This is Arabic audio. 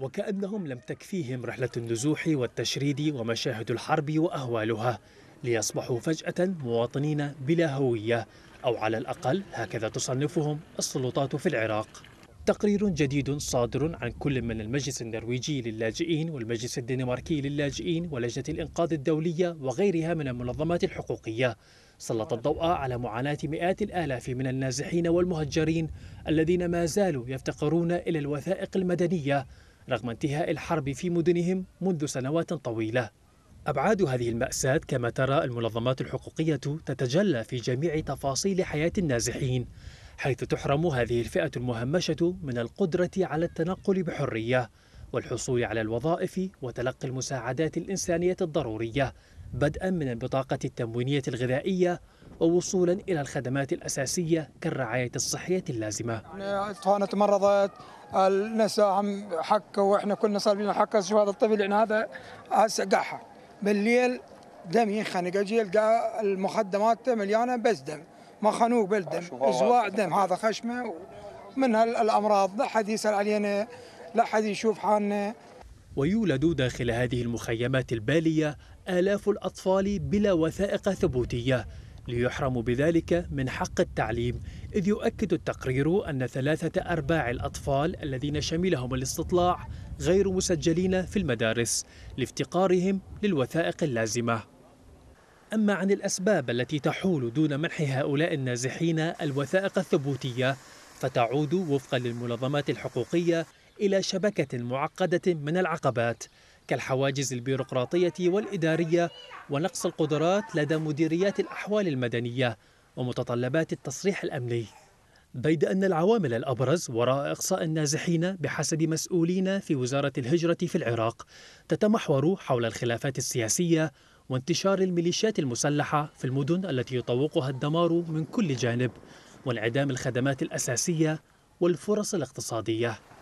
وكأنهم لم تكفيهم رحلة النزوح والتشريد ومشاهد الحرب وأهوالها ليصبحوا فجأة مواطنين بلا هوية أو على الأقل هكذا تصنفهم السلطات في العراق تقرير جديد صادر عن كل من المجلس النرويجي للاجئين والمجلس الدنماركي للاجئين ولجنة الإنقاذ الدولية وغيرها من المنظمات الحقوقية سلط الضوء على معاناة مئات الآلاف من النازحين والمهجرين الذين ما زالوا يفتقرون إلى الوثائق المدنية رغم انتهاء الحرب في مدنهم منذ سنوات طويلة أبعاد هذه المأساة كما ترى المنظمات الحقوقية تتجلى في جميع تفاصيل حياة النازحين حيث تحرم هذه الفئة المهمشة من القدرة على التنقل بحرية والحصول على الوظائف وتلقي المساعدات الإنسانية الضرورية بدءا من البطاقة التموينية الغذائية ووصولا إلى الخدمات الأساسية كالرعاية الصحية اللازمة اطفالنا تمرضت، النساء عم حكوا واحنا كنا صالبين الحق شو هذا الطفل يعني هذا هسه قاحه بالليل دم ينخنق اجي القى المخدمات مليانه بس دم ما خنوق بالدم ازواع دم هذا خشمه من هالامراض لا حد يسال علينا لا حد يشوف حالنا ويولد داخل هذه المخيمات الباليه آلاف الأطفال بلا وثائق ثبوتية ليحرموا بذلك من حق التعليم إذ يؤكد التقرير أن ثلاثة أرباع الأطفال الذين شملهم الاستطلاع غير مسجلين في المدارس لافتقارهم للوثائق اللازمة أما عن الأسباب التي تحول دون منح هؤلاء النازحين الوثائق الثبوتية فتعود وفقا للمنظمات الحقوقية إلى شبكة معقدة من العقبات كالحواجز البيروقراطية والإدارية ونقص القدرات لدى مديريات الأحوال المدنية ومتطلبات التصريح الأمني بيد أن العوامل الأبرز وراء إقصاء النازحين بحسب مسؤولين في وزارة الهجرة في العراق تتمحور حول الخلافات السياسية وانتشار الميليشيات المسلحة في المدن التي يطوقها الدمار من كل جانب وانعدام الخدمات الأساسية والفرص الاقتصادية